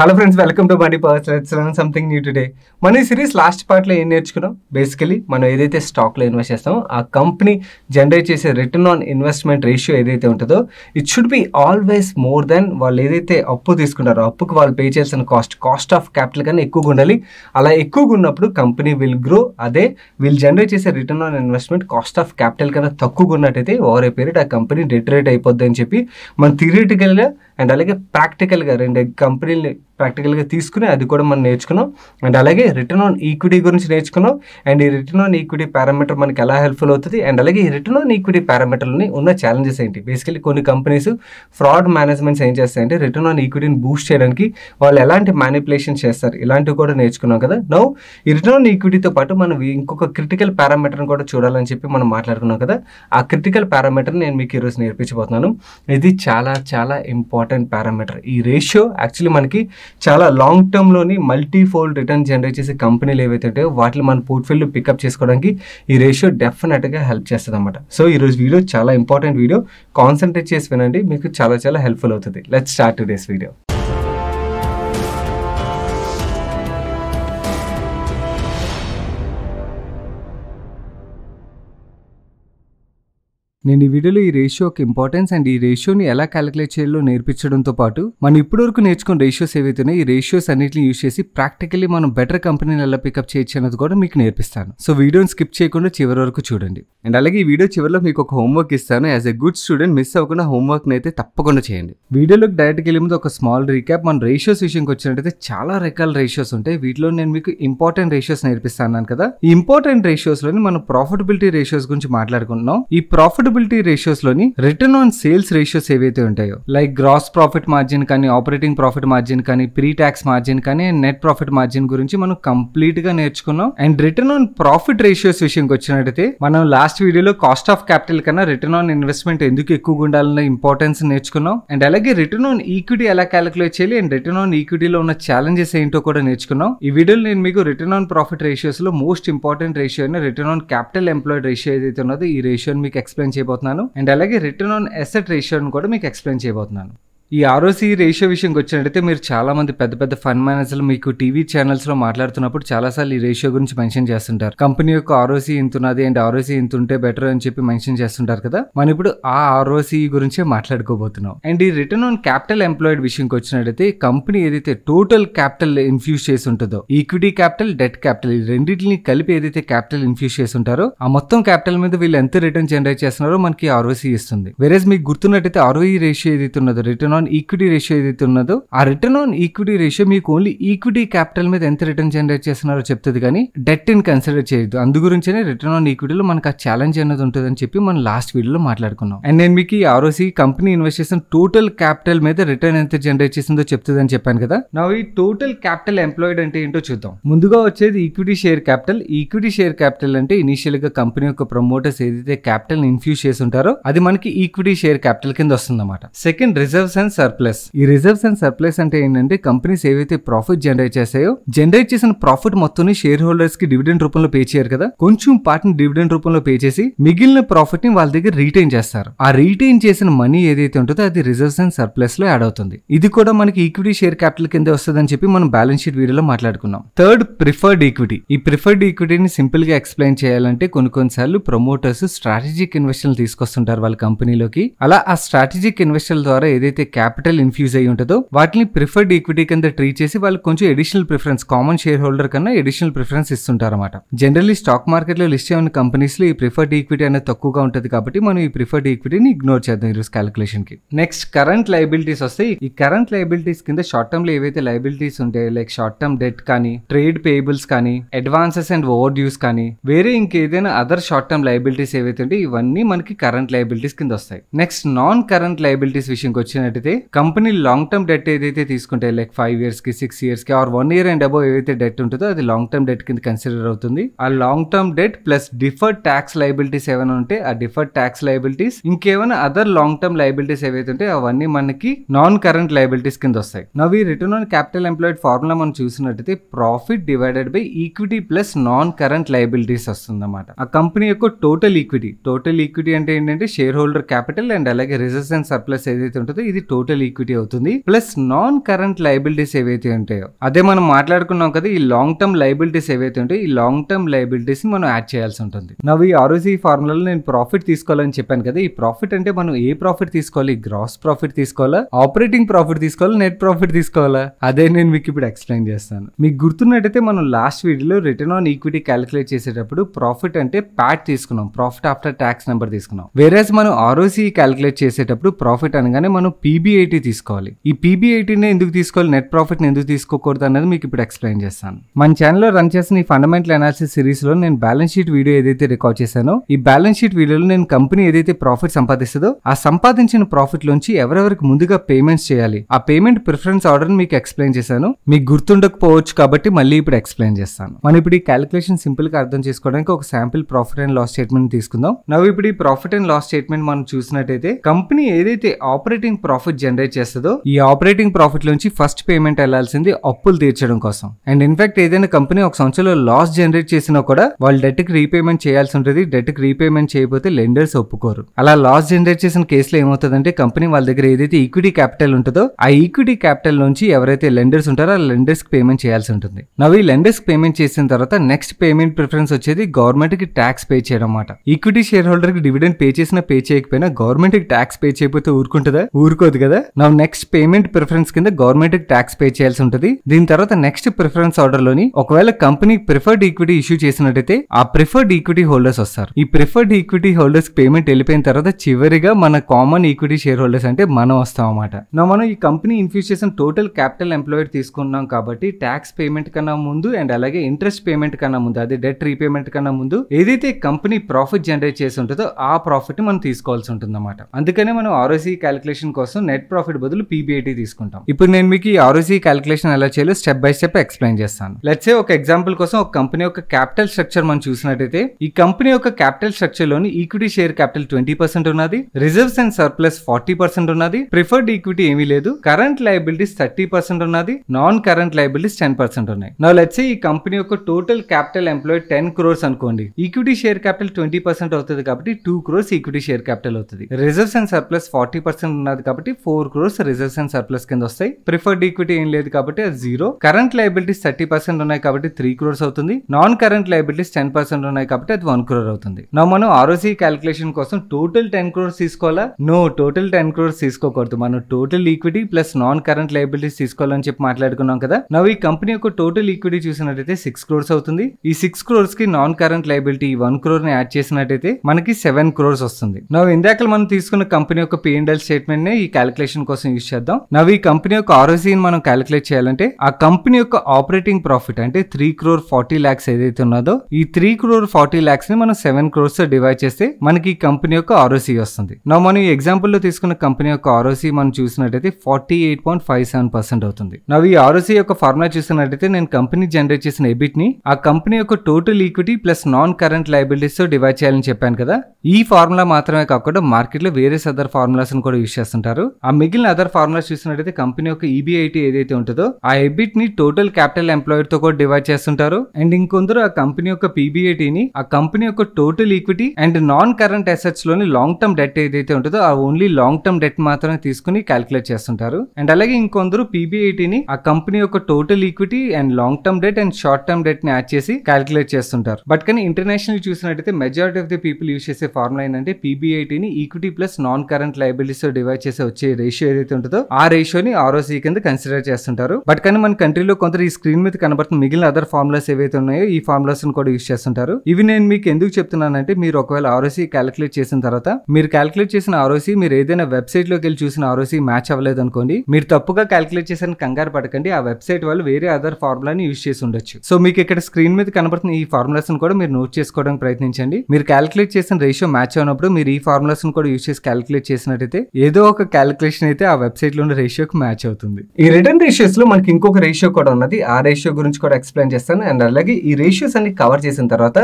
hello friends welcome to బండి person something new today మన ఈ సిరీస్ లాస్ట్ పార్ట్లో ఏం నేర్చుకున్నాం బేసికలీ మనం ఏదైతే స్టాక్లో ఇన్వెస్ట్ చేస్తామో ఆ కంపెనీ జనరేట్ చేసే రిటర్న్ ఆన్ ఇన్వెస్ట్మెంట్ రేషియో ఏదైతే ఉంటుందో it should be always more than వాళ్ళు ఏదైతే అప్పు తీసుకుంటారో అప్పుకు వాళ్ళు పే చేసిన కాస్ట్ కాస్ట్ ఆఫ్ క్యాపిటల్ కన్నా ఎక్కువగా ఉండాలి అలా ఎక్కువగా ఉన్నప్పుడు కంపెనీ విల్ గ్రో అదే విల్ జనరేట్ చేసే return on investment cost of capital కన్నా తక్కువగా ఉన్నట్టయితే ఓవర్ ఏ పీరియడ్ ఆ కంపెనీ డిటరేట్ అయిపోద్ది అని చెప్పి మన థిరిటికల్గా అండ్ అలాగే ప్రాక్టికల్గా రెండు కంపెనీలు ప్రాక్టికల్గా తీసుకుని అది కూడా మనం నేర్చుకున్నాం అండ్ అలాగే రిటర్న్ ఆన్ ఈక్విటీ గురించి నేర్చుకున్నాం అండ్ ఈ రిటర్న్ ఆన్ ఈక్విటీ పారామీటర్ మనకి ఎలా హెల్ప్ఫుల్ అవుతుంది అండ్ అలాగే ఈ రిటర్న్ ఆన్ ఈక్విటీ పారామీటర్లని ఉన్న ఛాలెంజెస్ ఏంటి బేసికలీ కొన్ని కంపెనీస్ ఫ్రాడ్ మేనేజ్మెంట్స్ ఏం చేస్తాయంటే రిటర్న్ ఆన్ ఈక్విటీని బూస్ట్ చేయడానికి వాళ్ళు ఎలాంటి మ్యానిపులేషన్ చేస్తారు ఇలాంటివి కూడా నేర్చుకున్నాం కదా నౌ ఈ రిటర్న్ ఆన్ ఈక్విటీతో పాటు మనం ఇంకొక క్రిటికల్ పారామీటర్ని కూడా చూడాలని చెప్పి మనం మాట్లాడుకున్నాం కదా ఆ క్రిటికల్ పారామీటర్ని నేను మీకు ఈరోజు నేర్పించబోతున్నాను ఇది చాలా చాలా ఇంపార్టెంట్ పారామీటర్ ఈ రేషియో యాక్చువల్లీ మనకి చాలా లాంగ్ టర్మ్లోని మల్టీ ఫోల్డ్ రిటర్న్ జనరేట్ చేసే కంపెనీలు ఏవైతే ఉంటాయో వాటిని మన పోర్ట్ఫోలియో పికప్ చేసుకోవడానికి ఈ రేషియో డెఫినెట్గా హెల్ప్ చేస్తుంది అనమాట సో ఈరోజు వీడియో చాలా ఇంపార్టెంట్ వీడియో కాన్సన్ట్రేట్ చేసి వినండి మీకు చాలా చాలా హెల్ప్ఫుల్ అవుతుంది లెట్ స్టార్ట్ టు వీడియో నేను ఈ వీడియోలో ఈ రేషియోకి ఇంపార్టెన్స్ అండ్ ఈ రేషియోని ఎలా క్యాలిక్యులేట్ చేయాలో నేర్పించడంతో పాటు మనం ఇప్పటి వరకు నేర్చుకున్న రేషియోస్ ఏవైతే ఈ రేషియోస్ అన్నింటిని యూజ్ చేసి ప్రాక్టికల్లీ మనం బెటర్ కంపెనీని ఎలా పికప్ చేయొచ్చు అన్నది కూడా మీకు నేర్పిస్తాను సో వీడియోని స్కిప్ చేయకుండా చివరి వరకు చూడండి అండ్ అలాగే ఈ వీడియో చివరిలో మీకు ఒక హోంవర్క్ ఇస్తాను as a good student miss అవ్వకుండా హోంవర్క్ అయితే తప్పకుండా చేయండి వీడియోలోకి డైరెక్ట్కి వెళ్ళే ముందు ఒక స్మాల్ రీక్యాప్ మన రేషియోస్ విషయంకి వచ్చినట్టయితే చాలా రకాల రేషియోస్ ఉంటాయి వీటిలో నేను మీకు ఇంపార్టెంట్ రేషియోస్ నేర్పిస్తాను కదా ఈ ఇంపార్టెంట్ రేషియోస్లోని మనం ప్రాఫిటబిలిటీ రేషియోస్ గురించి మాట్లాడుకుంటున్నాం ఈ ప్రాఫిట్ ప్రాఫిటబిలిటీ రేషియోస్లోని రిటర్న్ ఆన్ సేల్స్ రేషియోస్ ఏవైతే ఉంటాయో లైక్ గ్రాస్ ప్రాఫిట్ మార్జిన్ కానీ ఆపరేటింగ్ ప్రాఫిట్ మార్జిన్ కానీ ప్రీ ట్యాక్స్ మార్జిన్ కానీ అండ్ నెట్ ప్రాఫిట్ మార్జిన్ గురించి మనం కంప్లీట్గా నేర్చుకున్నాం and return on profit ratios విషయంకి వచ్చినట్టయితే మనం లాస్ట్ వీడియోలో కాస్ట్ ఆఫ్ క్యాపిటల్ కన్నా రిటర్న్ ఆన్ ఇన్వెస్ట్మెంట్ ఎందుకు ఎక్కువగా ఉండాలన్న ఇంపార్టెన్స్ నేర్చుకున్నాం అండ్ అలాగే రిటర్న్ ఆన్ ఈక్విటీ ఎలా క్యాలిక్యులేట్ చేయాలి అండ్ రిటర్న్ ఆన్ ఈక్విటీలో ఉన్న ఛాలెంజెస్ ఏంటో కూడా నేర్చుకున్నాం ఈ వీడియోలో నేను మీకు రిటర్న్ ఆన్ ప్రాఫిట్ రేషియోస్లో మోస్ట్ ఇంపార్టెంట్ రేషియో అయిన return on capital employed ratio ఏదైతే ఉన్నదో ఈ రేషియోని మీకు ఎక్స్ప్లెయిన్ చేయబోతున్నాను అండ్ అలాగే రిటర్న్ ఆన్ ఎసెట్ రేషియోని కూడా మీకు ఎక్స్ప్లెయిన్ చేయబోతున్నాను ఈ ఆర్ఓసి రేషియో విషయంకి వచ్చినట్టయితే మీరు చాలామంది పెద్ద పెద్ద ఫండ్ మేనేజర్లు మీకు టీవీ ఛానల్స్లో మాట్లాడుతున్నప్పుడు చాలాసార్లు ఈ రేషియో గురించి మెన్షన్ చేస్తుంటారు కంపెనీ యొక్క ఆర్ఓసి ఇంతున్నది అండ్ ఆర్ఓసి ఇంతుంటే బెటర్ అని చెప్పి మెన్షన్ చేస్తుంటారు కదా మనం ఇప్పుడు ఆ ఆర్ఓసి గురించే మాట్లాడుకోబోతున్నాం అండ్ ఈ రిటర్న్ ఆన్ క్యాపిటల్ ఎంప్లాయిడ్ విషయంకి వచ్చినట్టయితే కంపెనీ ఏదైతే టోటల్ క్యాపిటల్ ఇన్ఫ్యూజ్ చేసి ఉంటుందో ఈక్విటీ క్యాపిటల్ డెట్ క్యాపిటల్ ఈ రెండింటిని కలిపి ఏదైతే క్యాపిటల్ ఇన్ఫ్యూజ్ చేసి ఉంటారో ఆ మొత్తం క్యాపిటల్ మీద వీళ్ళు ఎంత రిటర్న్ జనరేట్ చేస్తున్నారో మనకి ఆర్ఓసి ఇస్తుంది వేరేజ్ మీకు గుర్తున్నట్టయితే ఆర్ఓఈ రేషియో ఏదైతే ఉన్నదో రిటర్న్ ఆన్ ఈక్విటీ రేషియో ఏదైతే ఉన్నదో ఆ రిటర్న్ ఆన్ ఈక్విటీ రేషియో మీకు ఓన్లీ ఈక్విటీ క్యాపిటల్ మీద ఎంత రిటర్న్ జనరేట్ చేస్తున్నారో చెప్తుంది కానీ డెట్ ఇన్ కన్సిడర్ చేయదు అందు గురించినే రిటర్న్ ఆన్ ఈక్విటీలో మనకు ఆ ఛాలెంజ్ అనేది ఉంటుందని చెప్పి మనం లాస్ట్ వీడియోలో మాట్లాడుకున్నాం అండ్ నేను మీకు ఆరోసి ఆర్ఓసి కంపెనీ ఇన్వెస్ట్ చేసిన టోటల్ క్యాపిటల్ మీద రిటర్న్ ఎంత జనరేట్ చేసిందో చెప్తుందని చెప్పాను కదా నా ఈ టోటల్ క్యాపిటల్ ఎంప్లాయిడ్ అంటే ఏంటో చూద్దాం ముందుగా వచ్చేది equity share capital equity share capital అంటే ఇనిషియల్ గా కంపెనీ యొక్క ప్రమోటర్స్ ఏదైతే క్యాపిటల్ ఇన్ఫ్యూజ్ చేసి ఉంటారో అది మనకి ఈక్విటీ షేర్ క్యాపిటల్ కింద వస్తుంది second reserves and and surplus ఈ రిజర్వ్స్ అండ్ సర్ప్లస్ అంటే ఏంటంటే కంపెనీస్ ఏవైతే ప్రాఫిట్ జనరేట్ చేస్తాయో జనరేట్ చేసిన ప్రాఫిట్ మొత్తం షేర్ హోల్డర్స్ కి డివిడెండ్ రూపంలో పే చేయరు కదా కొంచెం పార్ట్ని డివిడెండ్ రూపంలో పే చేసి మిగిలిన ప్రాఫిట్ ని వాళ్ళ దగ్గర రీటైన్ చేస్తారు ఆ రీటైన్ చేసిన మనీ ఏదైతే ఉంటుందో అది రిజర్వ్స్ అండ్ సర్ప్లస్ లో యాడ్ అవుతుంది ఇది కూడా మనకి ఈక్విటీ షేర్ క్యాపిటల్ కింద వస్తుందని చెప్పి మనం బ్యాలెన్స్ షీట్ వీడియోలో మాట్లాడుకున్నాం థర్డ్ ప్రిఫర్డ్ ఈక్విటీ ఈ ప్రిఫర్డ్ ఈక్విటీని సింపుల్ గా ఎక్స్ప్లెయిన్ చేయాలంటే కొన్ని కొన్నిసార్లు ప్రమోటర్స్ స్ట్రాటజిక్ ఇన్వెస్టర్లు తీసుకొస్తుంటారు వాళ్ళ కంపెనీలోకి అలా ఆ స్ట్రాటజిక్ ఇన్వెస్టర్ల ద్వారా ఏదైతే క్యాపిటల్ ఇన్ఫ్యూజ్ అయ్యి ఉంటుందో వాటిని ప్రిఫర్డ్ ఈక్విటీ కింద ట్రీట్ చేసి వాళ్ళు కొంచెం additional preference common shareholder కన్నా ఎడిషనల్ ప్రిఫరెన్స్ ఇస్తుంటారన్నమాట జనరల్లీ స్టాక్ మార్కెట్లో లిస్ట్ అయిన లో ఈ ప్రిఫర్డ్ ఈక్విటీ అనేది తక్కువగా ఉంటుంది కాబట్టి మనం ఈ ప్రిఫర్డ్ ఈక్విటీని ఇగ్నోర్ చేద్దాం ఈరోజు కి నెక్స్ట్ కరెంట్ లైబిలిటీస్ వస్తాయి ఈ కరెంట్ లైబిలిటీస్ కింద షార్ట్ టర్మ్ లో ఏవైతే లైబిలిటీస్ ఉంటాయి లైక్ షార్ట్ టర్మ్ డెట్ కానీ ట్రేడ్ పేబుల్స్ కానీ అడ్వాన్సెస్ అండ్ ఓవర్ డ్యూస్ కానీ వేరే ఇంకేదైనా అదర్ షార్ట్ టర్మ్ లైబిలిటీస్ ఏవైతే ఉంటాయి ఇవన్నీ మనకి కరెంట్ లైబిలిటీస్ కింద వస్తాయి నెక్స్ట్ నాన్ కరెంట్ లైబిలిటీస్ విషయంకి వచ్చినట్టయితే అయితే కంపెనీ లాంగ్ టర్మ్ డెట్ ఏదైతే తీసుకుంటే లైక్ ఫైవ్ ఇయర్స్ కి సిక్స్ ఇయర్స్ కి or one year and above ఏదైతే డెట్ ఉంటుందో అది లాంగ్ టర్మ్ డెట్ కింద కన్సిడర్ అవుతుంది ఆ long term debt plus deferred tax liabilities ఏమైనా ఉంటే ఆ డిఫర్డ్ ట్యాక్స్ లైబిలిటీస్ ఇంకేమైనా అదర్ లాంగ్ టర్మ్ లైబిలిటీస్ ఏవైతే ఉంటాయి అవన్నీ మనకి నాన్ కరెంట్ లైబిలిటీస్ కింద వస్తాయి నవ్వు ఈ return on capital employed formula మనం చూసినట్టయితే profit divided by equity plus non current liabilities వస్తుంది అనమాట ఆ కంపెనీ యొక్క టోటల్ ఈక్విటీ టోటల్ ఈక్విటీ అంటే ఏంటంటే షేర్ హోల్డర్ క్యాపిటల్ అండ్ అలాగే రిజర్వ్స్ అండ్ సర్ప్లస్ ఏదైతే ఉంటుందో ఇది టోటల్ ఈక్విటీ అవుతుంది ప్లస్ నాన్ కరెంట్ లైబిలిటీస్ ఏవైతే ఉంటాయో అదే మనం మాట్లాడుకున్నాం కదా ఈ లాంగ్ టర్మ్ లైబిలిటీస్ ఏవైతే ఉంటాయో ఈ లాంగ్ టర్మ్ లైబిలిటీస్ మనం యాడ్ చేయాల్సి ఉంటుంది నవ్వు ఈ ఆరోజీ ఫార్ములాలో నేను ప్రాఫిట్ తీసుకోవాలని చెప్పాను కదా ఈ ప్రాఫిట్ అంటే మనం ఏ ప్రాఫిట్ తీసుకోవాలి గ్రాస్ ప్రాఫిట్ తీసుకోవాలా ఆపరేటింగ్ ప్రాఫిట్ తీసుకోవాలా నెట్ ప్రాఫిట్ తీసుకోవాలా అదే నేను మీకు ఇప్పుడు ఎక్స్ప్లెయిన్ చేస్తాను మీకు గుర్తున్నట్టయితే మనం లాస్ట్ వీడియోలో రిటర్న్ ఆన్ ఈక్విటీ క్యాలిక్యులేట్ చేసేటప్పుడు ప్రాఫిట్ అంటే ప్యాట్ తీసుకున్నాం ప్రాఫిట్ ఆఫ్టర్ ట్యాక్స్ నెంబర్ తీసుకున్నాం వేరే మనం ఆరోసీ క్యాలిక్యులేట్ చేసేటప్పుడు ప్రాఫిట్ అనగానే మనం పీ పీబీఐటీ తీసుకోవాలి ఈ పీబీఐటీని ఎందుకు తీసుకోవాలి నెట్ ప్రాఫిట్ని ఎందుకు తీసుకోకూడదు అనేది మీకు ఇప్పుడు ఎక్స్ప్లెయిన్ చేస్తాను మన ఛానల్లో రన్ చేసిన ఈ ఫండమెంటల్ అనాలిసిస్ సిరీస్లో నేను బ్యాలెన్స్ షీట్ వీడియో ఏదైతే రికార్డ్ చేశానో ఈ బ్యాలెన్స్ షీట్ వీడియోలో నేను కంపెనీ ఏదైతే ప్రాఫిట్ సంపాదిస్తుందో ఆ సంపాదించిన ప్రాఫిట్ లోంచి ఎవరెవరికి ముందుగా పేమెంట్స్ చేయాలి ఆ పేమెంట్ ప్రిఫరెన్స్ ఆర్డర్ మీకు ఎక్స్ప్లెయిన్ చేశాను మీకు గుర్తుండకపోవచ్చు కాబట్టి మళ్ళీ ఇప్పుడు ఎక్స్ప్లెయిన్ చేస్తాను మనం ఇప్పుడు ఈ క్యాలిక్యులేషన్ సింపుల్గా అర్థం చేసుకోవడానికి ఒక sample profit and loss statement తీసుకుందాం నవ్వు ఇప్పుడు ఈ ప్రాఫిట్ అండ్ లాస్ స్టేట్మెంట్ మనం చూసినట్టయితే కంపెనీ ఏదైతే ఆపరేటింగ్ ప్రాఫిట్ ప్రాఫిట్ జనరేట్ చేస్తుందో ఈ ఆపరేటింగ్ ప్రాఫిట్ నుంచి ఫస్ట్ పేమెంట్ వెళ్లాల్సింది అప్పులు తీర్చడం కోసం అండ్ ఇన్ఫాక్ట్ ఏదైనా కంపెనీ ఒక సంవత్సరంలో లాస్ జనరేట్ చేసినా కూడా వాళ్ళు కి రీపేమెంట్ చేయాల్సి ఉంటుంది డెట్ కి రీపేమెంట్ చేయకపోతే లెండర్స్ ఒప్పుకోరు అలా లాస్ జనరేట్ చేసిన కేసులో ఏమవుతుందంటే కంపెనీ వాళ్ళ దగ్గర ఏదైతే ఈక్విటీ క్యాపిటల్ ఉంటుందో ఆ ఈక్విటీ క్యాపిటల్ నుంచి ఎవరైతే లెండర్స్ ఉంటారో ఆ లెండర్స్ కి పేమెంట్ చేయాల్సి ఉంటుంది నవ్వు ఈ లెండర్స్ పేమెంట్ చేసిన తర్వాత నెక్స్ట్ పేమెంట్ ప్రిఫరెన్స్ వచ్చేది గవర్నమెంట్ కి ట్యాక్స్ పే చేయడం అన్నమాట ఈక్విటీ షేర్ హోల్డర్ కి డివిడెండ్ పే చేసినా పే చేయకపోయినా గవర్నమెంట్ కి ట్యాక్స్ పే చేయకపోతే ఊరుకుంటుందా ఊరుకోదు కదా నా నెక్స్ట్ పేమెంట్ ప్రిఫరెన్స్ కింద గవర్నమెంట్ కి ట్యాక్స్ పే చేయాల్సి ఉంటుంది దీని తర్వాత నెక్స్ట్ ప్రిఫరెన్స్ ఆర్డర్ లోని ఒకవేళ కంపెనీ ప్రిఫర్డ్ ఈక్విటీ ఇష్యూ చేసినట్టయితే ఆ ప్రిఫర్డ్ ఈక్విటీ హోల్డర్స్ వస్తారు ఈ ప్రిఫర్డ్ ఈక్విటీ హోల్డర్స్ పేమెంట్ వెళ్ళిపోయిన తర్వాత చివరిగా మన కామన్ ఈక్విటీ షేర్ హోల్డర్స్ అంటే మనం వస్తాం అనమాట నా మనం ఈ కంపెనీ ఇన్ఫ్యూజ్ చేసిన టోటల్ క్యాపిటల్ ఎంప్లాయిడ్ తీసుకున్నాం కాబట్టి ట్యాక్స్ పేమెంట్ కన్నా ముందు అండ్ అలాగే ఇంట్రెస్ట్ పేమెంట్ కన్నా ముందు అదే డెట్ రీపేమెంట్ కన్నా ముందు ఏదైతే కంపెనీ ప్రాఫిట్ జనరేట్ చేసి ఉంటుందో ఆ ప్రాఫిట్ మనం తీసుకోవాల్సి ఉంటుంది అన్నమాట అందుకనే మనం ఆర్ఓసీ క్యాలిక్యులేషన్ కోసం నెట్ ప్రాఫిట్ బదులు పీబీఐటీ తీసుకుంటాం ఇప్పుడు నేను మీకు ఈ ఆర్ఓసీ క్యాలిక్యులేషన్ ఎలా చేయాలో స్టెప్ బై స్టెప్ ఎక్స్ప్లెయిన్ చేస్తాను లెట్సే ఒక ఎగ్జాంపుల్ కోసం ఒక కంపెనీ యొక్క క్యాపిటల్ స్ట్రక్చర్ మనం చూసినట్టయితే ఈ కంపెనీ యొక్క క్యాపిటల్ స్ట్రక్చర్ లోని equity share capital twenty percent ఉన్నది reserves and surplus forty percent ఉన్నది ప్రిఫర్డ్ ఈక్విటీ ఏమీ లేదు కరెంట్ లైబిలిటీస్ థర్టీ పర్సెంట్ ఉన్నది non current liabilities ten percent ఉన్నాయి నా లెట్సే ఈ కంపెనీ యొక్క total capital employ ten crores అనుకోండి equity share capital twenty percent అవుతుంది కాబట్టి two crores equity share capital అవుతుంది reserves and surplus forty percent ఉన్నది కాబట్టి four crores reserves and surplus కింద వస్తాయి ప్రిఫర్డ్ ఈక్విటీ ఏం లేదు కాబట్టి అది zero current liabilities thirty percent ఉన్నాయి కాబట్టి త్రీ క్రోర్స్ అవుతుంది non current liabilities ten percent ఉన్నాయి కాబట్టి అది వన్ క్రోర్ అవుతుంది నా మనం ఆర్ఓసీ క్యాలిక్యులేషన్ కోసం టోటల్ టెన్ క్రోర్స్ తీసుకోవాలా నో టోటల్ టెన్ క్రోర్స్ తీసుకోకూడదు మనం total equity plus non current liabilities తీసుకోవాలని చెప్పి మాట్లాడుకున్నాం కదా నా ఈ కంపెనీ యొక్క టోటల్ ఈక్విటీ చూసినట్టయితే సిక్స్ క్రోర్స్ అవుతుంది ఈ సిక్స్ క్రోర్స్ కి non current liability one crore ని యాడ్ చేసినట్టయితే మనకి సెవెన్ క్రోర్స్ వస్తుంది నా ఇందాక మనం తీసుకున్న కంపెనీ యొక్క పిఎన్ఎల్ స్టేట్మెంట్ ఈ క్యాలిక్యులేషన్ క్యాలిక్యులేషన్ కోసం యూజ్ చేద్దాం నవ్ ఈ కంపెనీ యొక్క ఆర్ఓసీని మనం క్యాలిక్యులేట్ చేయాలంటే ఆ కంపెనీ యొక్క ఆపరేటింగ్ ప్రాఫిట్ అంటే త్రీ క్రోర్ ఫార్టీ ల్యాక్స్ ఏదైతే ఉన్నదో ఈ త్రీ క్రోర్ ఫార్టీ ల్యాక్స్ ని మనం సెవెన్ క్రోర్స్ తో డివైడ్ చేస్తే మనకి ఈ కంపెనీ యొక్క ఆర్ఓసీ వస్తుంది నా మనం ఈ ఎగ్జాంపుల్ లో తీసుకున్న కంపెనీ యొక్క ఆర్ఓసీ మనం చూసినట్టయితే forty eight point five seven percent అవుతుంది నవ్ ఈ ఆర్ఓసీ యొక్క ఫార్ములా చూసినట్టయితే నేను కంపెనీ జనరేట్ చేసిన ఎబిట్ ని ఆ కంపెనీ యొక్క total equity plus non current liabilities తో డివైడ్ చేయాలని చెప్పాను కదా ఈ ఫార్ములా మాత్రమే కాకుండా మార్కెట్ లో వేరే సదర్ ఫార్ములాస్ కూడా యూజ్ చేస్తుంటారు ఆ మిగిలిన అదర్ ఫార్ములాస్ చూసినట్టయితే కంపెనీ యొక్క ఈబీఐటీ e ఏదైతే ఉంటుందో ఆ ఎబిట్ e ని టోటల్ క్యాపిటల్ ఎంప్లాయర్ తో కూడా డివైడ్ చేస్తుంటారు అండ్ ఇంకొందరు ఆ కంపెనీ యొక్క ని ఆ కంపెనీ యొక్క total equity and non current assets లోని లాంగ్ టర్మ్ డెట్ ఏదైతే ఉంటుందో ఆ ఓన్లీ లాంగ్ టర్మ్ డెట్ మాత్రమే తీసుకుని క్యాలిక్యులేట్ చేస్తుంటారు అండ్ అలాగే ఇంకొందరు ని ఆ కంపెనీ యొక్క total equity and long term debt and short term debt ని యాడ్ చేసి క్యాలిక్యులేట్ చేస్తుంటారు బట్ కానీ ఇంటర్నేషనల్ చూసినట్టయితే majority of the people use చేసే ఫార్ములా ఏంటంటే ని equity plus non current liabilities divide చేసే వచ్చే రేషియో ఏదైతే ఉంటుందో ఆ రేషియోని ఆర్ఓసీ కింద కన్సిడర్ చేస్తుంటారు బట్ కానీ మన కంట్రీలో కొంత ఈ స్క్రీన్ మీద కనబడుతున్న మిగిలిన అదర్ ఫార్ములాస్ ఏవైతే ఉన్నాయో ఈ ఫార్ములాస్ కూడా యూస్ చేస్తుంటారు ఇవి నేను మీకు ఎందుకు చెప్తున్నానంటే మీరు ఒకవేళ ఆర్ఓసీ క్యాలిక్యులేట్ చేసిన తర్వాత మీరు క్యాలిక్యులేట్ చేసిన ఆర్ఓసీ మీరు ఏదైనా వెబ్సైట్ లోకి వెళ్ళి చూసిన ఆర్ఓసీ మ్యాచ్ అవ్వలేదు అనుకోండి మీరు తప్పుగా క్యాలిక్యులేట్ చేసిన కంగారు పడకండి ఆ వెబ్సైట్ వాళ్ళు వేరే అదర్ ఫార్ములాని యూస్ చేసి ఉండొచ్చు సో మీకు ఇక్కడ స్క్రీన్ మీద కనబడుతున్న ఈ ఫార్ములాస్ కూడా మీరు నోట్ చేసుకోవడానికి ప్రయత్నించండి మీరు క్యాలిక్యులేట్ చేసిన రేషియో మ్యాచ్ అయినప్పుడు మీరు ఈ ఫార్ములాస్ కూడా యూస్ చేసి క్యాలిక్యులేట్ చేసినట్టయితే ఏదో ఒక క్యాలిక్యులేట్ క్యాలిక్యులేషన్ అయితే ఆ వెబ్సైట్ వెబ్సైట్లోని రేషియోకి మ్యాచ్ అవుతుంది ఈ రిటర్న్ లో మనకి ఇంకొక రేషియో కూడా ఉన్నది ఆ రేషియో గురించి కూడా ఎక్స్ప్లెయిన్ చేస్తాను అండ్ అలాగే ఈ రేషియోస్ అన్ని కవర్ చేసిన తర్వాత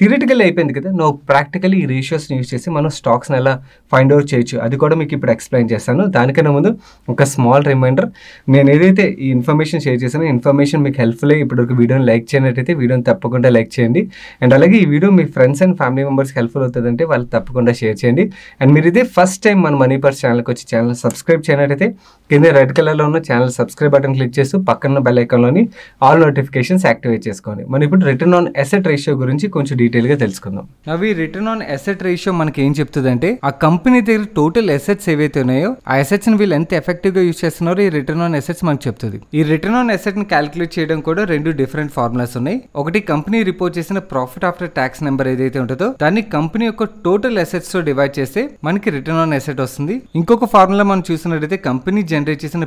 థిరిటికల్ అయిపోయింది కదా నువ్వు ప్రాక్టికల్ ఈ రేషియోస్ని యూజ్ చేసి మనం స్టాక్స్ని ఎలా ఫైండ్ అవుట్ చేయొచ్చు అది కూడా మీకు ఇప్పుడు ఎక్స్ప్లెయిన్ చేస్తాను దానికన్నా ముందు ఒక స్మాల్ రిమైండర్ నేను ఏదైతే ఈ ఇన్ఫర్మేషన్ షేర్ చేశానో ఇన్ఫర్మేషన్ మీకు హెల్ప్ఫుల్ అయ్యి ఇప్పుడు ఒక వీడియోని లైక్ చేయనట్టయితే వీడియోని తప్పకుండా లైక్ చేయండి అండ్ అలాగే ఈ వీడియో మీ ఫ్రెండ్స్ అండ్ ఫ్యామిలీ మెంబర్స్కి హెల్ప్ఫుల్ అవుతుందంటే వాళ్ళు తప్పకుండా షేర్ చేయండి అండ్ మీరు ఇదే ఫస్ట్ టైం మన మనీ పర్స్ ఛానల్కి వచ్చి ఛానల్ సబ్స్క్రైబ్ చేయనట్టయితే కింద రెడ్ కలర్లో ఉన్న ఛానల్ సబ్స్క్రైబ్ బటన్ క్లిక్ చేస్తూ పక్కన బెల్ ఐకాన్లోని ఆల్ నోటిఫికేషన్స్ యాక్టివేట్ చేసుకోండి మనం ఇప్పుడు రిటర్న్ ఆన్ ఎసెట్ రేషియో గురించి కొంచెం గా తెలుసుకుందాం అవి రిటర్న్ ఆన్ అసెట్ రేషియో మనకి ఏం చెప్తుందంటే ఆ కంపెనీ దగ్గర టోటల్ అసెట్స్ ఏవైతే ఉన్నాయో ఆ ని వీళ్ళు ఎంత గా యూస్ చేస్తున్నారో ఈ రిటర్న్ ఆన్ అసెట్స్ మనకు చెప్తుంది ఈ రిటర్న్ ఆన్ ని క్యాలిక్యులేట్ చేయడం కూడా రెండు డిఫరెంట్ ఫార్ములాస్ ఉన్నాయి ఒకటి కంపెనీ రిపోర్ట్ చేసిన ప్రాఫిట్ ఆఫ్టర్ ట్యాక్స్ నెంబర్ ఏదైతే ఉంటుందో దాన్ని కంపెనీ యొక్క టోటల్ తో డివైడ్ చేస్తే మనకి రిటర్న్ ఆన్ అసెట్ వస్తుంది ఇంకొక ఫార్ములా మనం చూసినట్టయితే కంపెనీ జనరేట్ చేసిన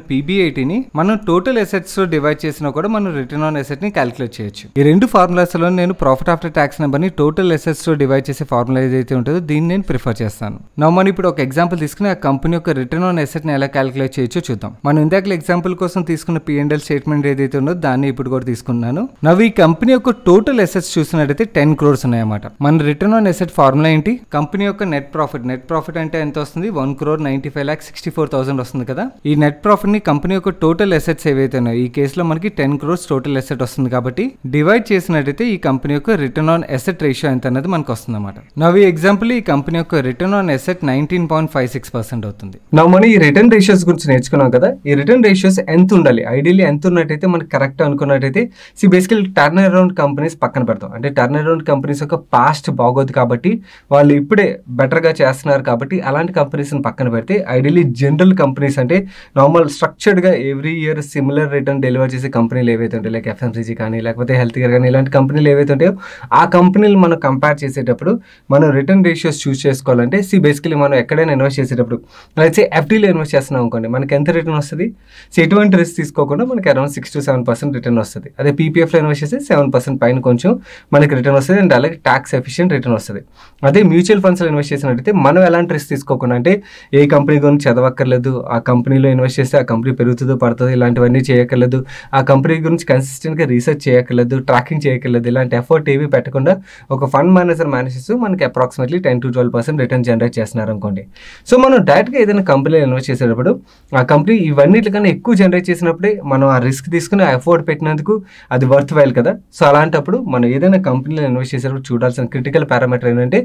ని మనం టోటల్ తో డివైడ్ చేసినా కూడా మనం రిటర్న్ ఆన్ ని క్యాలిక్యులేట్ చేయొచ్చు ఈ రెండు లో నేను ప్రాఫిట్ ఆఫ్టర్ ట్యాక్స్ ని టోటల్ ఎసెట్స్తో డివైడ్ చేసే ఫార్ములా ఏదైతే ఉంటుందో దీన్ని నేను ప్రిఫర్ చేస్తాను నవ్ మనం ఇప్పుడు ఒక ఎగ్జాంపుల్ తీసుకుని ఆ కంపెనీ యొక్క రిటర్న్ ఆన్ ని ఎలా క్యాలిక్యులేట్ చేయొచ్చో చూద్దాం మనం ఇందాక ఎగ్జాంపుల్ కోసం తీసుకున్న పిఎండ్ఎల్ స్టేట్మెంట్ ఏదైతే ఉందో దాన్ని ఇప్పుడు కూడా తీసుకున్నాను నవ్వు ఈ కంపెనీ యొక్క టోటల్ ఎసెట్స్ చూసినట్టయితే టెన్ క్రోర్స్ ఉన్నాయన్నమాట మన రిటర్న్ ఆన్ ఎసెట్ ఫార్ములా ఏంటి కంపెనీ యొక్క నెట్ ప్రాఫిట్ నెట్ ప్రాఫిట్ అంటే ఎంత వస్తుంది one crore ninety five lakh sixty four thousand వస్తుంది కదా ఈ నెట్ ప్రాఫిట్ ని కంపెనీ యొక్క టోటల్ ఎసెట్స్ ఏవైతే ఉన్నాయో ఈ కేసులో మనకి టెన్ క్రోర్స్ టోటల్ ఎసెట్ వస్తుంది కాబట్టి డివైడ్ చేసినట్టయితే ఈ కంపెనీ యొక్క రిటర్న్ ఆన్ ఎసెట్ రేషియో ఎంత అనేది మనకు వస్తుంది అనమాట నవ్వు ఎగ్జాంపుల్ ఈ కంపెనీ యొక్క return on asset nineteen point five six percent అవుతుంది నా మనం ఈ రిటర్న్ రేషియోస్ గురించి నేర్చుకున్నాం కదా ఈ రిటర్న్ రేషియోస్ ఎంత ఉండాలి ఐడియల్లీ ఎంత ఉన్నట్టయితే మనకి కరెక్ట్ అనుకున్నట్టయితే సి బేసికల్ టర్న్ అరౌండ్ కంపెనీస్ పక్కన పెడతాం అంటే టర్న్ అరౌండ్ కంపెనీస్ యొక్క పాస్ట్ బాగోదు కాబట్టి వాళ్ళు ఇప్పుడే బెటర్గా చేస్తున్నారు కాబట్టి అలాంటి కంపెనీస్ పక్కన పెడితే ఐడియల్లీ జనరల్ కంపెనీస్ అంటే నార్మల్ స్ట్రక్చర్డ్గా every year similar return deliver చేసే కంపెనీలు ఏవైతే ఉంటాయి లైక్ ఎఫ్ఎంసీజీ కానీ లేకపోతే హెల్త్ కేర్ కానీ ఇలాంటి కంపెనీలు ఏవైతే ఉంటాయో ఆ కంపెనీ జర్నీలు మనం కంపేర్ చేసేటప్పుడు మనం రిటర్న్ రేషియోస్ చూస్ చేసుకోవాలంటే సి బేసికలీ మనం ఎక్కడైనా ఇన్వెస్ట్ చేసేటప్పుడు అయితే ఎఫ్డీలో ఇన్వెస్ట్ చేస్తున్నాం అనుకోండి మనకి ఎంత రిటర్న్ వస్తుంది సో ఎటువంటి రిస్క్ తీసుకోకుండా మనకి around six to seven percent return వస్తుంది అదే పీపీఎఫ్లో ఇన్వెస్ట్ చేస్తే సెవెన్ పర్సెంట్ పైన కొంచెం మనకి రిటర్న్ వస్తుంది అండ్ అలాగే ట్యాక్స్ ఎఫిషియెంట్ రిటర్న్ వస్తుంది అదే మ్యూచువల్ ఫండ్స్లో ఇన్వెస్ట్ చేసినట్టయితే మనం ఎలాంటి రిస్క్ తీసుకోకుండా అంటే ఏ కంపెనీ గురించి చదవక్కర్లేదు ఆ కంపెనీలో ఇన్వెస్ట్ చేస్తే ఆ కంపెనీ పెరుగుతుందో పడుతుందో ఇలాంటివన్నీ చేయక్కర్లేదు ఆ కంపెనీ గురించి కన్సిస్టెంట్గా రీసెర్చ్ చేయక్కర్లేదు ట్రాకింగ్ చేయక్కర్లేదు ఇలాంటి ఎఫర్ట్ ఏవి పెట్టకుండా ఒక ఫండ్ మేనేజర్ మేనేజర్స్ మనకి approximately ten to twelve percent return generate చేస్తున్నారు అనుకోండి సో మనం డైరెక్ట్గా ఏదైనా కంపెనీలో ఇన్వెస్ట్ చేసేటప్పుడు ఆ కంపెనీ ఇవన్నిటికన్నా ఎక్కువ జనరేట్ చేసినప్పుడే మనం ఆ రిస్క్ తీసుకుని ఎఫోర్డ్ పెట్టినందుకు అది వర్త్ వైల్ కదా సో అలాంటప్పుడు మనం ఏదైనా కంపెనీలో ఇన్వెస్ట్ చేసేటప్పుడు చూడాల్సిన క్రిటికల్ పారామీటర్ ఏంటంటే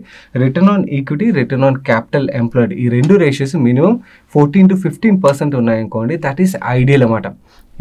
return on equity return on capital employed ఈ రెండు ratios minimum fourteen to fifteen percent ఉన్నాయనుకోండి దట్ ఈస్ ఐడియల్ అనమాట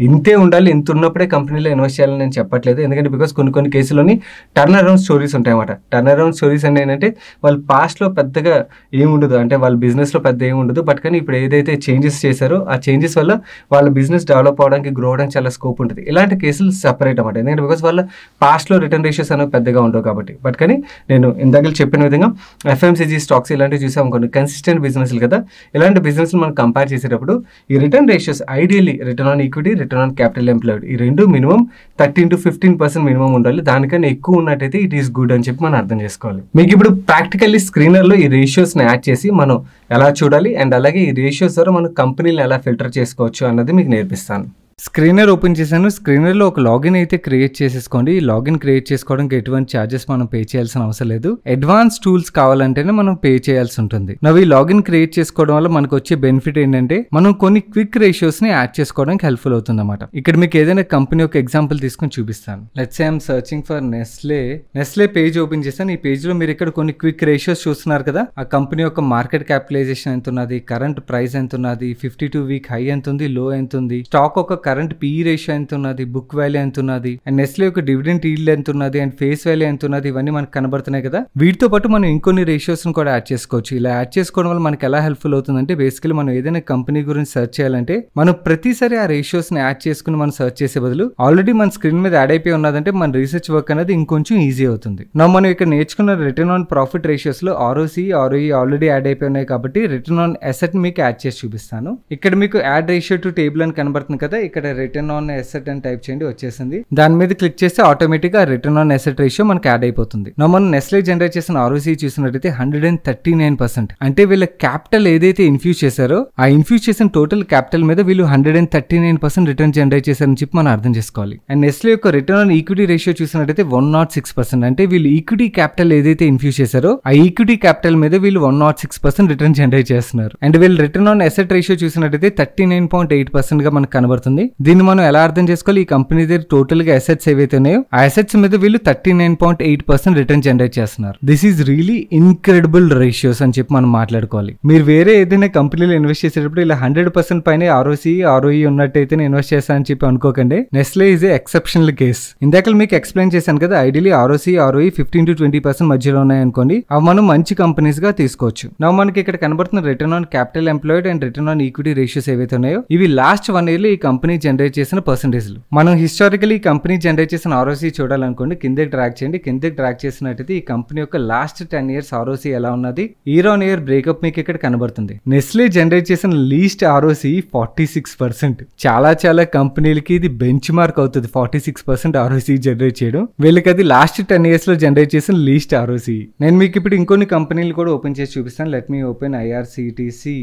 ఇంతే ఉండాలి ఇంత ఉన్నప్పుడే కంపెనీలో ఇన్వెస్ట్ చేయాలని నేను చెప్పట్లేదు ఎందుకంటే బికాస్ కొన్ని కొన్ని కేసులోని టర్న్ అరౌండ్ స్టోరీస్ ఉంటాయన్నమాట టర్న్ అరౌండ్ స్టోరీస్ అంటే ఏంటంటే వాళ్ళు పాస్ట్లో పెద్దగా ఏముండదు అంటే వాళ్ళ బిజినెస్లో పెద్ద ఏముండదు బట్ కానీ ఇప్పుడు ఏదైతే చేంజెస్ చేశారో ఆ చేంజెస్ వల్ల వాళ్ళ బిజినెస్ డెవలప్ అవడానికి గ్రో అవడానికి చాలా స్కోప్ ఉంటుంది ఇలాంటి కేసులు సపరేట్ అనమాట ఎందుకంటే బికాస్ వాళ్ళ పాస్ట్లో రిటర్న్ రేషియోస్ అనేవి పెద్దగా ఉండవు కాబట్టి బట్ కానీ నేను ఇందాక చెప్పిన విధంగా ఎఫ్ఎంసీజీ స్టాక్స్ ఇలాంటివి చూసాం కొన్ని కన్సిస్టెంట్ బిజినెస్లు కదా ఇలాంటి బిజినెస్లు మనం కంపేర్ చేసేటప్పుడు ఈ return ratios ideally return on equity return on capital employed ఈ రెండు minimum thirteen to fifteen percent minimum ఉండాలి దానికన్నా ఎక్కువ ఉన్నట్టయితే ఇట్ ఈస్ గుడ్ అని చెప్పి మనం అర్థం చేసుకోవాలి మీకు ఇప్పుడు ప్రాక్టికల్లీ స్క్రీనర్లో ఈ రేషియోస్ని యాడ్ చేసి మనం ఎలా చూడాలి అండ్ అలాగే ఈ రేషియోస్ ద్వారా మనం కంపెనీలు ఎలా ఫిల్టర్ చేసుకోవచ్చు అన్నది మీకు నేర్పిస్తాను స్క్రీనర్ ఓపెన్ చేశాను స్క్రీనర్లో ఒక లాగిన్ అయితే క్రియేట్ చేసేసుకోండి ఈ లాగిన్ క్రియేట్ చేసుకోవడానికి ఎటువంటి ఛార్జెస్ మనం పే చేయాల్సిన అవసరం లేదు అడ్వాన్స్ టూల్స్ కావాలంటేనే మనం పే చేయాల్సి ఉంటుంది నవ్వు ఈ లాగిన్ క్రియేట్ చేసుకోవడం వల్ల మనకు వచ్చే బెనిఫిట్ ఏంటంటే మనం కొన్ని క్విక్ రేషియోస్ ని యాడ్ చేసుకోవడానికి హెల్ప్ఫుల్ అవుతుంది అనమాట ఇక్కడ మీకు ఏదైనా కంపెనీ ఒక ఎగ్జాంపుల్ తీసుకుని చూపిస్తాను let's I'm searching for Nestle Nestle page open చేస్తాను ఈ పేజ్ లో మీరు ఇక్కడ కొన్ని క్విక్ రేషియోస్ చూస్తున్నారు కదా ఆ కంపెనీ యొక్క మార్కెట్ క్యాపిటలైజేషన్ ఎంత ఉన్నది కరెంట్ ప్రైస్ ఎంత ఉన్నది ఫిఫ్టీ టూ వీక్ హై ఎంత ఉంది లో ఎంత ఉంది స్టాక్ ఒక కరెంట్ పిఈ రేషియో ఎంత ఉన్నది బుక్ వాల్యూ ఎంత ఉన్నది అండ్ నెస్లే యొక్క డివిడెంట్ ఈల్డ్ ఎంత ఉన్నది అండ్ ఫేస్ వాల్యూ ఎంత ఉన్నది ఇవన్నీ మనకు కనబడుతున్నాయి కదా వీటితో పాటు మనం ఇంకొన్ని రేషియోస్ని కూడా యాడ్ చేసుకోవచ్చు ఇలా యాడ్ చేసుకోవడం వల్ల మనకి ఎలా హెల్ప్ఫుల్ అవుతుందంటే బేసికలీ మనం ఏదైనా కంపెనీ గురించి సెర్చ్ చేయాలంటే మనం ప్రతిసారి ఆ రేషియోస్ని యాడ్ చేసుకుని మనం సెర్చ్ చేసే బదులు ఆల్రెడీ మన స్క్రీన్ మీద యాడ్ అయిపోయి ఉన్నదంటే మన రీసెర్చ్ వర్క్ అనేది ఇంకొంచెం ఈజీ అవుతుంది నా మనం ఇక్కడ నేర్చుకున్న రిటర్న్ ఆన్ ప్రాఫిట్ లో ఆర్ఓసి ఆర్ఓఈ ఆల్రెడీ యాడ్ అయిపోయి ఉన్నాయి కాబట్టి రిటర్న్ ఆన్ అసెట్ మీకు యాడ్ చేసి చూపిస్తాను ఇక్కడ మీకు యాడ్ రేషియో టు టేబుల్ అని కనబడుతుంది కదా ఇక్కడ ఇక్కడ రిటర్న్ ఆన్ ఎసెట్ అని టైప్ చేయండి వచ్చేసింది దాని మీద క్లిక్ చేస్తే ఆటోమేటిక్ గా రిటర్న్ ఆన్ ఎసెట్ రేషియో మనకి యాడ్ అయిపోతుంది నా మనం నెస్లే జనరేట్ చేసిన ఆర్ఓసీ చూసినట్టయితే hundred and thirty nine percent అంటే వీళ్ళ క్యాపిటల్ ఏదైతే ఇన్ఫ్యూజ్ చేశారో ఆ ఇన్ఫ్యూజ్ చేసిన టోటల్ క్యాపిటల్ మీద వీళ్ళు hundred and thirty nine percent return generate చేశారని చెప్పి మనం అర్థం చేసుకోవాలి అండ్ నెస్లే యొక్క రిటర్న్ ఆన్ ఈక్విటీ రేషియో చూసినట్టయితే వన్ నాట్ సిక్స్ పర్సెంట్ అంటే వీళ్ళు ఈక్విటీ క్యాపిటల్ ఏదైతే ఇన్ఫ్యూజ్ చేశారో ఆ ఈక్విటీ క్యాపిటల్ మీద వీళ్ళు one nought six percent return generate చేస్తున్నారు అండ్ వీళ్ళు రిటర్న్ ఆన్ ఎసెట్ రేషియో చూసినట్టయితే thirty nine point eight percent గా మనకు కనబడుతుంది దీన్ని మనం ఎలా అర్థం చేసుకోవాలి ఈ కంపెనీ దగ్గర టోటల్ గా అసెట్స్ ఏవైతే ఉన్నాయో ఆ అసెట్స్ మీద వీళ్ళు thirty nine point eight percent return generate చేస్తున్నారు this is really incredible ratios అని చెప్పి మనం మాట్లాడుకోవాలి మీరు వేరే ఏదైనా కంపెనీలు ఇన్వెస్ట్ చేసేటప్పుడు ఇలా హండ్రెడ్ పర్సెంట్ పైన ఆర్ఓసి ఆర్ఓఈ e ఉన్నట్టయితే అయితే ఇన్వెస్ట్ చేస్తానని చెప్పి అనుకోకండి Nestle is a exceptional case ఇందాక మీకు ఎక్స్ప్లెయిన్ చేశాను కదా ideally ROC ROE fifteen to twenty percent మధ్యలో ఉన్నాయనుకోండి అవి మనం మంచి కంపెనీస్ గా తీసుకోవచ్చు నా మనకి ఇక్కడ కనబడుతున్న return on capital employed and return on equity ratios ఏవైతే ఉన్నాయో ఇవి లాస్ట్ వన్ ఇయర్ లో ఈ కంపెనీ జనరేట్ చేసిన పర్సంటేజ్లు మనం హిస్టారికలీ ఈ కంపెనీ జనరేట్ చేసిన ఆర్ఓసీ చూడాలనుకోండి కిందకి ట్రాక్ చేయండి కిందకి ట్రాక్ చేసినట్టయితే ఈ కంపెనీ యొక్క లాస్ట్ టెన్ ఇయర్స్ ఆర్ఓసీ ఎలా ఉన్నది ఇయర్ ఆన్ ఇయర్ బ్రేకప్ మీకు ఇక్కడ కనబడుతుంది నెస్లే జనరేట్ చేసిన least ROC forty six percent చాలా చాలా కంపెనీలకి ఇది బెంచ్ మార్క్ అవుతుంది forty six percent ROC generate చేయడం వీళ్ళకి అది లాస్ట్ టెన్ ఇయర్స్ లో జనరేట్ చేసిన లీస్ట్ ఆర్ఓసీ నేను మీకు ఇప్పుడు ఇంకొన్ని కంపెనీలు కూడా ఓపెన్ చేసి చూపిస్తాను let me open IRCTC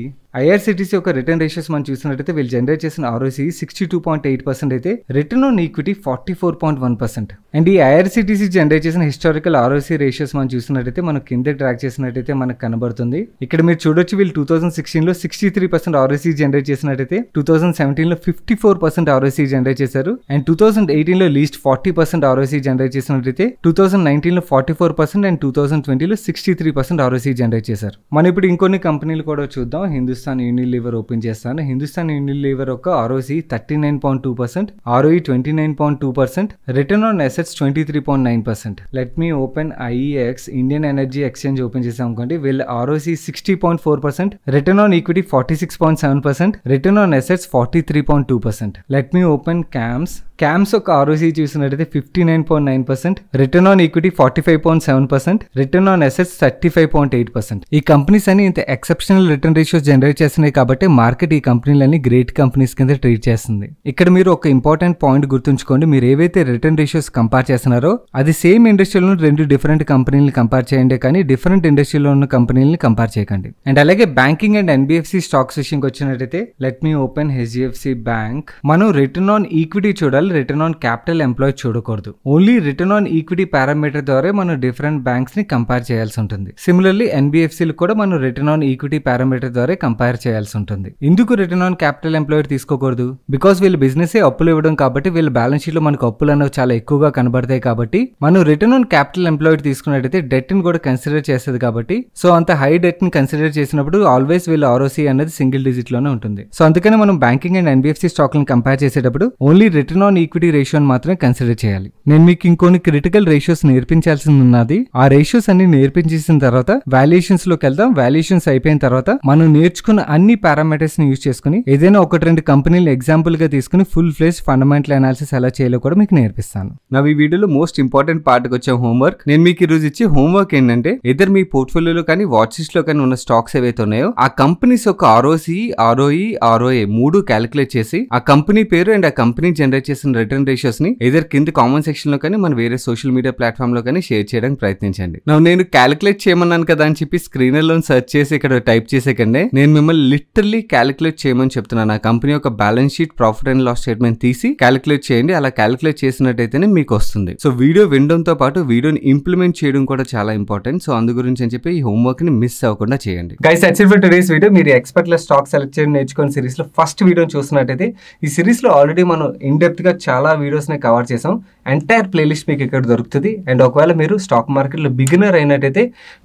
IRCTC యొక్క రిటర్న్ రేషియోస్ మనం చూసినట్టయితే వీళ్ళు జనరేట్ చేసిన ROC sixty two point eight percent అయితే return on equity forty four point one percent and ఈ ఐఆర్సీటీసీ జనరేట్ చేసిన హిస్టారికల్ ఆర్ఓసీ రేషియోస్ మనం చూసినట్టయితే మనం కింద ట్రాక్ చేసినట్టయితే మనకు కనబడుతుంది ఇక్కడ మీరు చూడొచ్చు వీళ్ళు టూ థౌసండ్ లో sixty three percent ROC generate చేసినట్టయితే టూ థౌసండ్ సెవెంటీన్ లో fifty four percent ROC generate చేశారు అండ్ టూ థౌసండ్ ఎయిటీన్ లో least forty percent ROC generate చేసినట్టయితే టూ థౌసండ్ నైన్టీన్ లో forty four percent and two thousand ట్వంటీలో sixty three percent ROC generate చేశారు మనం ఇప్పుడు ఇంకొన్ని కంపెనీలు కూడా చూద్దాం హిందుస్థాన్ హిందుస్థాన్ లీవర్ ఓపెన్ చేస్తాను హిందుస్థాన్ యూనిలీవర్ యొక్క ROC thirty nine point two percent ROE twenty nine point two percent return on assets twenty three point nine percent let me open IEX Indian Energy Exchange open చేసాం అనుకోండి వీళ్ళ ROC sixty point four percent return on equity forty six point seven percent return on assets forty three point two percent let me open CAMS CAMS ఒక ROC చూసినట్టయితే fifty nine point nine percent return on equity forty five point seven percent return on assets thirty five point eight percent ఈ companies అని ఇంత exceptional return ratios generate చేస్తున్నాయి కాబట్టి market ఈ కంపెనీలన్నీ great companies కింద ట్రీట్ చేస్తుంది ఇక్కడ మీరు ఒక ఇంపార్టెంట్ పాయింట్ గుర్తుంచుకోండి మీరు ఏవైతే రిటర్న్ రేషియోస్ కంపేర్ చేస్తున్నారో అది సేమ్ ఇండస్ట్రీలో రెండు డిఫరెంట్ కంపెనీలను కంపేర్ చేయండి కానీ డిఫరెంట్ ఇండస్ట్రీలో ఉన్న కంపెనీలను కంపేర్ చేయకండి అండ్ అలాగే బ్యాంకింగ్ అండ్ ఎన్బిఎఫ్సి స్టాక్స్ విషయంకి వచ్చినట్టయితే let me open HDFC bank మనం రిటర్న్ ఆన్ ఈక్విటీ చూడాలి వాళ్ళు రిటర్న్ ఆన్ క్యాపిటల్ ఎంప్లాయ్ చూడకూడదు only return on equity parameter ద్వారా మనం డిఫరెంట్ బ్యాంక్స్ ని కంపేర్ చేయాల్సి ఉంటుంది సిమిలర్లీ ఎన్బిఎఫ్సి కూడా మనం రిటర్న్ ఆన్ ఈక్విటీ పారామీటర్ ద్వారా కంపేర్ చేయాల్సి ఉంటుంది ఎందుకు రిటర్న్ ఆన్ క్యాపిటల్ ఎంప్లాయ్ తీసుకోకూడదు బికాస్ వీళ్ళు బిజినెస్ అప్పులు ఇవ్వడం కాబట్టి వీళ్ళ బ్యాలెన్స్ షీట్ లో మనకు అప్పులు అనేవి చాలా ఎక్కువగా కనబడతాయి కాబట్టి మనం రిటర్న్ ఆన్ క్యాపిటల్ ఎంప్లాయిడ్ తీసుకున్నట్టయితే డెట్ ని కూడా కన్సిడర్ చేస్తుంది కాబట్టి సో అంత హై డెట్ ని కన్సిడర్ చేసినప్పుడు ఆల్వేస్ వీళ్ళ ఆర్ఓసీ అనేది సింగిల్ డిజిట్ లోనే ఉంటుంది సో అందుకనే మనం బ్యాంకింగ్ అండ్ ఎన్బిఎఫ్సి స్టాక్ ని కంపేర్ చేసేటప్పుడు only return on on equity రేషియోని మాత్రమే కన్సిడర్ చేయాలి నేను మీకు ఇంకొన్ని క్రిటికల్ రేషియోస్ నేర్పించాల్సింది ఉన్నది ఆ రేషియోస్ అన్ని నేర్పించేసిన తర్వాత వాల్యుయేషన్స్ లోకి వెళ్దాం వాల్యుయేషన్స్ అయిపోయిన తర్వాత మనం నేర్చుకున్న అన్ని పారామీటర్స్ ని యూజ్ చేసుకుని ఏదైనా ఒకటి రెండు కంపెనీలు ఎగ్జాంపుల్ గా తీసుకుని ఫుల్ ఫ్లేస్ ఫండమెంటల్ అనాలిసిస్ ఎలా చేయాలో కూడా మీకు నేర్పిస్తాను నా ఈ వీడియోలో మోస్ట్ ఇంపార్టెంట్ పార్ట్కి వచ్చే హోంవర్క్ నేను మీకు ఈ రోజు ఇచ్చే హోంవర్క్ ఏంటంటే ఇద్దరు మీ పోర్ట్ఫోలియోలో కానీ వాచ్లిస్ట్ లో కానీ ఉన్న స్టాక్స్ ఏవైతే ఉన్నాయో ఆ కంపెనీస్ యొక్క ఆర్ఓసి ఆర్ఓఈ ఆర్ఓఏ మూడు క్యాలిక్యులేట్ చేసి ఆ కంపెనీ పేరు అండ్ ఆ కంపెనీ జనరేట్ చేసే చేసిన రిటర్న్ ని ఇదర్ కింద కామెంట్ లో కానీ మన వేరే సోషల్ మీడియా ప్లాట్ఫామ్ లో కానీ షేర్ చేయడానికి ప్రయత్నించండి నేను క్యాలిక్యులేట్ చేయమన్నాను కదా అని చెప్పి స్క్రీన్ లో సెర్చ్ చేసి ఇక్కడ టైప్ చేసే కంటే నేను మిమ్మల్ని లిటర్లీ క్యాలిక్యులేట్ చేయమని చెప్తున్నాను నా కంపెనీ యొక్క balance sheet profit and loss statement తీసి క్యాలిక్యులేట్ చేయండి అలా క్యాలిక్యులేట్ చేసినట్టయితేనే మీకు వస్తుంది సో వీడియో వినడంతో పాటు వీడియోని ఇంప్లిమెంట్ చేయడం కూడా చాలా ఇంపార్టెంట్ సో అందు గురించి అని చెప్పి ఈ హోంవర్క్ ని మిస్ అవ్వకుండా చేయండి గైస్ టుడేస్ వీడియో మీరు ఎక్స్పర్ట్ల స్టాక్ సెలెక్ట్ చేయడం నేర్చుకుని సిరీస్ లో ఫస్ట్ వీడియో చూసినట్టయితే ఈ సిరీస్ లో ఆల్రెడీ మనం ఇన్ డెప్త్ గా చాలా వీడియోస్ని కవర్ చేసాం ఎంటైర్ ప్లేలిస్ట్ మీకు ఇక్కడ దొరుకుతుంది అండ్ ఒకవేళ మీరు స్టాక్ మార్కెట్లో బిగినర్ అయినట్టయితే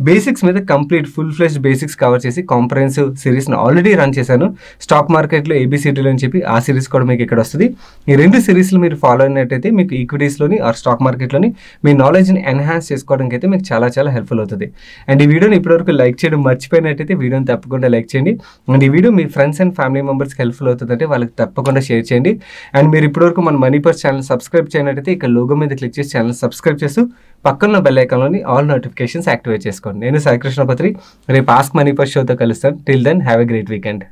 బేసిక్స్ మీద complete full flesh basics cover చేసి కాంపరెన్సివ్ సిరీస్ని ఆల్రెడీ రన్ చేశాను స్టాక్ మార్కెట్లో ఏబిసిడీలు అని చెప్పి ఆ సిరీస్ కూడా మీకు ఇక్కడ వస్తుంది ఈ రెండు సిరీస్లు మీరు ఫాలో అయినట్టయితే మీకు ఈక్విటీస్లోని ఆర్ స్టాక్ మార్కెట్లోని మీ నాలెడ్జ్ని ఎన్హాన్స్ చేసుకోవడానికి అయితే మీకు చాలా చాలా హెల్ప్ఫుల్ అవుతుంది అండ్ ఈ వీడియోని ఇప్పటివరకు లైక్ చేయడం మర్చిపోయినట్టయితే వీడియోని తప్పకుండా లైక్ చేయండి అండ్ ఈ వీడియో మీ ఫ్రెండ్స్ అండ్ ఫ్యామిలీ మెంబర్స్కి హెల్ప్ఫుల్ అవుతుందంటే వాళ్ళకి తప్పకుండా షేర్ చేయండి అండ్ మీరు ఇప్పటివరకు మన మణిపూర్ ఛానల్ సబ్స్క్రైబ్ చేయనట్టయితే ఇక్కడ లోగో మీద క్లిక్ చేసి ఛానల్ సబ్స్క్రైబ్ చేస్తూ పక్కన బెల్లైకాన్లోని ఆల్ నోటిఫికేషన్స్ యాక్టివేట్ చేసుకోండి నేను సాయికృష్ణపత్రి రేపు ఆస్క్ మణిపూర్ షోతో కలుస్తాను till then have a great weekend